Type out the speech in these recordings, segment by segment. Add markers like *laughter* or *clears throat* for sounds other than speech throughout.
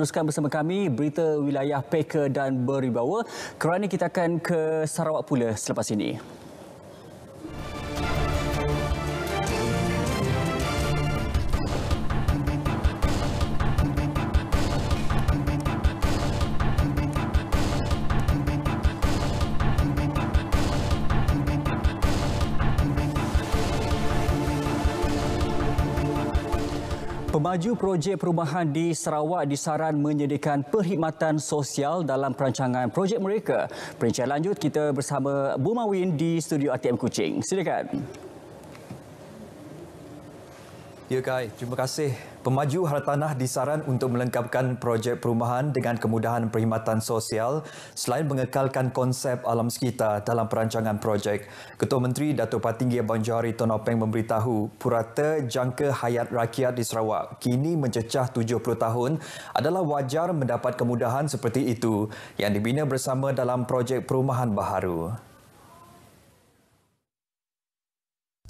teruskan bersama kami berita wilayah Peka dan Beribawa kerana kita akan ke Sarawak pula selepas ini. Pemaju projek perumahan di Sarawak disaran menyediakan perkhidmatan sosial dalam perancangan projek mereka. Perincian lanjut kita bersama Bumawin di Studio ATM Kuching. Silakan. Ya Kai, terima kasih. Pemaju Hartanah disaran untuk melengkapkan projek perumahan dengan kemudahan perkhidmatan sosial selain mengekalkan konsep alam sekitar dalam perancangan projek. Ketua Menteri Datuk Patinggi Abang Johari Tun Openg memberitahu purata jangka hayat rakyat di Sarawak kini mencecah 70 tahun adalah wajar mendapat kemudahan seperti itu yang dibina bersama dalam projek perumahan baharu.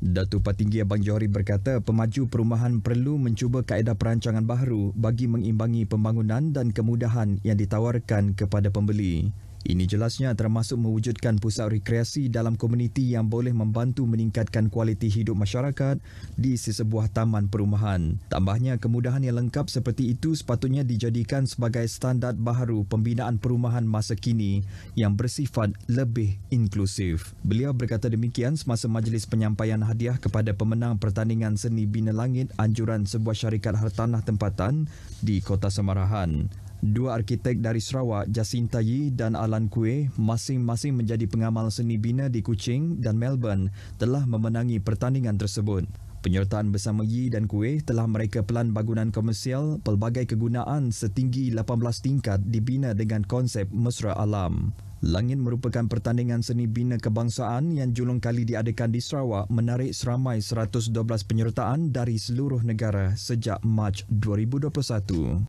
Datu Patinggi Abang Johari berkata pemaju perumahan perlu mencuba kaedah perancangan baru bagi mengimbangi pembangunan dan kemudahan yang ditawarkan kepada pembeli. Ini jelasnya termasuk mewujudkan pusat rekreasi dalam komuniti yang boleh membantu meningkatkan kualiti hidup masyarakat di sesebuah taman perumahan. Tambahnya, kemudahan yang lengkap seperti itu sepatutnya dijadikan sebagai standar baharu pembinaan perumahan masa kini yang bersifat lebih inklusif. Beliau berkata demikian semasa majlis penyampaian hadiah kepada pemenang pertandingan seni bina langit anjuran sebuah syarikat hartanah tempatan di Kota Semarahan. Dua arkitek dari Sarawak, Jacinta Yi dan Alan Kue, masing-masing menjadi pengamal seni bina di Kuching dan Melbourne telah memenangi pertandingan tersebut. Penyertaan bersama Yi dan Kue telah mereka pelan bangunan komersial pelbagai kegunaan setinggi 18 tingkat dibina dengan konsep mesra alam. Langit merupakan pertandingan seni bina kebangsaan yang julung kali diadakan di Sarawak menarik seramai 112 penyertaan dari seluruh negara sejak Mac 2021.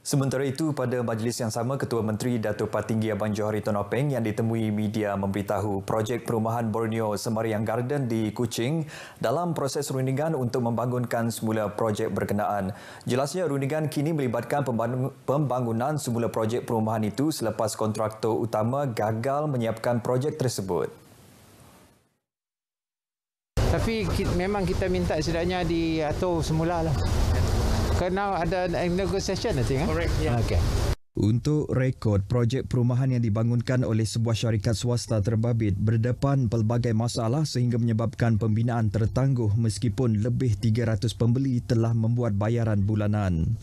Sementara itu, pada majlis yang sama, Ketua Menteri Datuk Patinggi Abang Johari Tun Openg yang ditemui media memberitahu projek perumahan Borneo Semariang Garden di Kuching dalam proses rundingan untuk membangunkan semula projek berkenaan. Jelasnya, rundingan kini melibatkan pembangunan semula projek perumahan itu selepas kontraktor utama gagal menyiapkan projek tersebut. Tapi memang kita minta sedangnya di atau semula lah now ada negotiation nanti kan? Eh? Correct, yeah. Okay. Untuk rekod, projek perumahan yang dibangunkan oleh sebuah syarikat swasta terbabit berdepan pelbagai masalah sehingga menyebabkan pembinaan tertangguh meskipun lebih 300 pembeli telah membuat bayaran bulanan.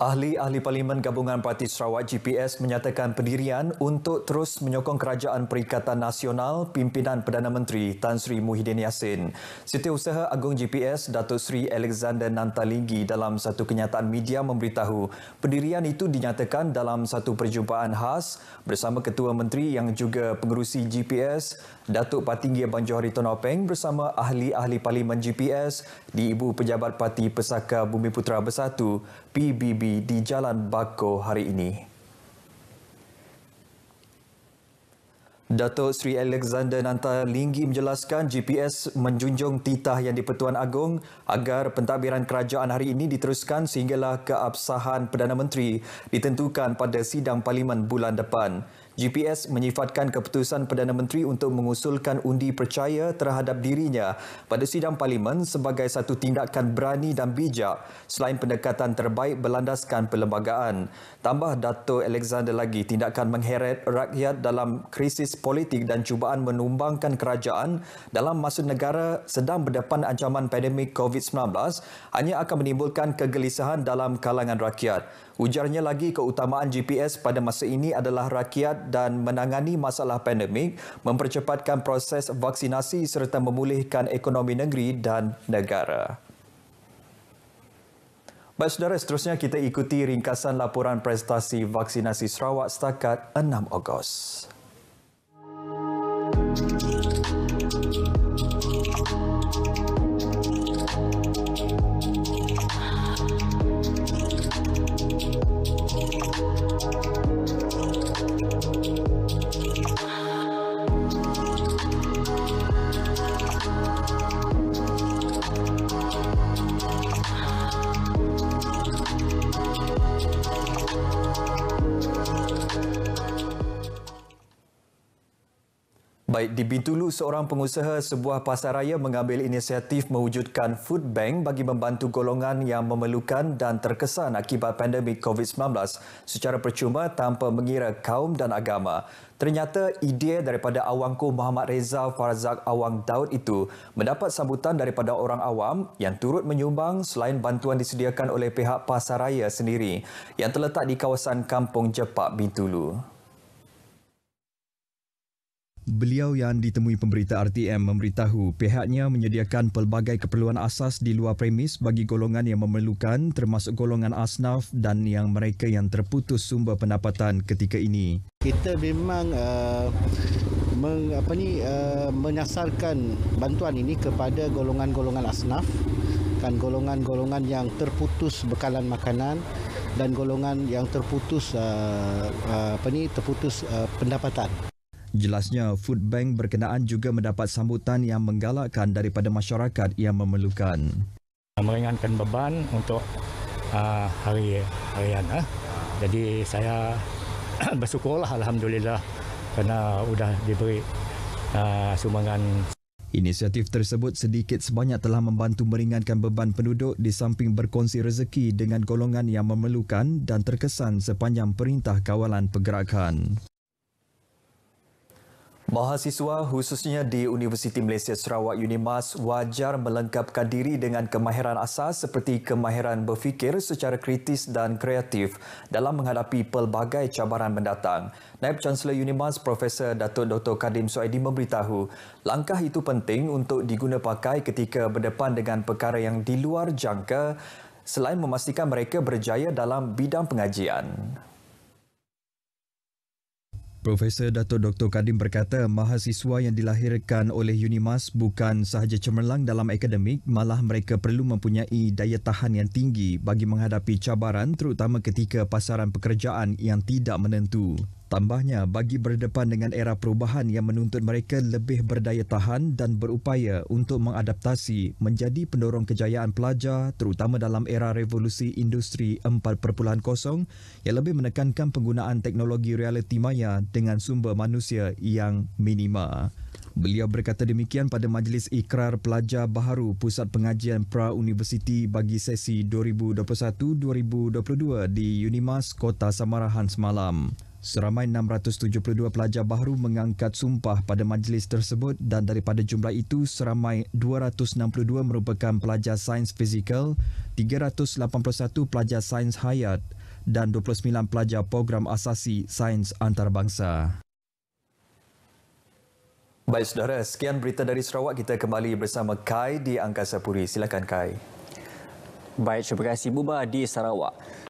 Ahli-ahli Parlimen Gabungan Parti Sarawak GPS menyatakan pendirian untuk terus menyokong Kerajaan Perikatan Nasional pimpinan Perdana Menteri Tan Sri Muhyiddin Yassin. Setiausaha Agung GPS Datuk Sri Alexander Nantalingi dalam satu kenyataan media memberitahu pendirian itu dinyatakan dalam satu perjumpaan khas bersama Ketua Menteri yang juga pengerusi GPS Datuk Patinggi Abang Johari Tonopeng bersama ahli-ahli Parlimen GPS di Ibu Pejabat Parti Pesaka Bumi Bumiputra Bersatu PBB di Jalan Bako hari ini. Datuk Sri Alexander Nanta Linggi menjelaskan GPS menjunjung titah yang di-Pertuan Agong agar pentadbiran kerajaan hari ini diteruskan sehinggalah keabsahan Perdana Menteri ditentukan pada sidang parlimen bulan depan. GPS menyifatkan keputusan Perdana Menteri untuk mengusulkan undi percaya terhadap dirinya pada sidang parlimen sebagai satu tindakan berani dan bijak selain pendekatan terbaik berlandaskan perlembagaan. Tambah Dato Alexander lagi tindakan mengheret rakyat dalam krisis politik dan cubaan menumbangkan kerajaan dalam masa negara sedang berdepan ancaman pandemik COVID-19 hanya akan menimbulkan kegelisahan dalam kalangan rakyat. Ujarnya lagi keutamaan GPS pada masa ini adalah rakyat dan menangani masalah pandemik, mempercepatkan proses vaksinasi serta memulihkan ekonomi negeri dan negara. Baik saudara, seterusnya kita ikuti ringkasan laporan prestasi vaksinasi Sarawak setakat 6 Ogos. Baik, di Bintulu seorang pengusaha sebuah pasaraya mengambil inisiatif mewujudkan food bank bagi membantu golongan yang memerlukan dan terkesan akibat pandemik COVID-19 secara percuma tanpa mengira kaum dan agama. Ternyata idea daripada awangku Muhammad Reza Farzak Awang Daud itu mendapat sambutan daripada orang awam yang turut menyumbang selain bantuan disediakan oleh pihak pasaraya sendiri yang terletak di kawasan Kampung Jepak Bintulu. Beliau yang ditemui pemberita RTM memberitahu pihaknya menyediakan pelbagai keperluan asas di luar premis bagi golongan yang memerlukan termasuk golongan asnaf dan yang mereka yang terputus sumber pendapatan ketika ini. Kita memang uh, meng, apa ni, uh, menyasarkan bantuan ini kepada golongan-golongan asnaf kan golongan-golongan yang terputus bekalan makanan dan golongan yang terputus uh, uh, apa ni terputus uh, pendapatan. Jelasnya, food bank berkenaan juga mendapat sambutan yang menggalakkan daripada masyarakat yang memerlukan. Meringankan beban untuk uh, hari harian. Eh. Jadi saya *clears throat* bersyukurlah Alhamdulillah kerana sudah diberi uh, sumbangan. Inisiatif tersebut sedikit sebanyak telah membantu meringankan beban penduduk di samping berkongsi rezeki dengan golongan yang memerlukan dan terkesan sepanjang Perintah Kawalan Pergerakan. Mahasiswa khususnya di Universiti Malaysia Sarawak Unimas wajar melengkapkan diri dengan kemahiran asas seperti kemahiran berfikir secara kritis dan kreatif dalam menghadapi pelbagai cabaran mendatang. Naib Chancellor Unimas Profesor Datuk Dr. Kadim Soedi memberitahu, langkah itu penting untuk digunapakai ketika berdepan dengan perkara yang di luar jangka selain memastikan mereka berjaya dalam bidang pengajian. Profesor Dato' Dr. Kadim berkata mahasiswa yang dilahirkan oleh UNIMAS bukan sahaja cemerlang dalam akademik malah mereka perlu mempunyai daya tahan yang tinggi bagi menghadapi cabaran terutama ketika pasaran pekerjaan yang tidak menentu. Tambahnya, bagi berdepan dengan era perubahan yang menuntut mereka lebih berdaya tahan dan berupaya untuk mengadaptasi menjadi pendorong kejayaan pelajar terutama dalam era revolusi industri 4.0 yang lebih menekankan penggunaan teknologi realiti maya dengan sumber manusia yang minima. Beliau berkata demikian pada Majlis Ikrar Pelajar Baharu Pusat Pengajian Pra-Universiti bagi sesi 2021-2022 di Unimas, Kota Samarahan semalam. Seramai 672 pelajar baru mengangkat sumpah pada majlis tersebut dan daripada jumlah itu seramai 262 merupakan pelajar sains fizikal, 381 pelajar sains hayat dan 29 pelajar program asasi sains antarabangsa. Baik saudara, sekian berita dari Sarawak. Kita kembali bersama Kai di Angkasa Puri. Silakan Kai. Baik, terima kasih buma di Sarawak.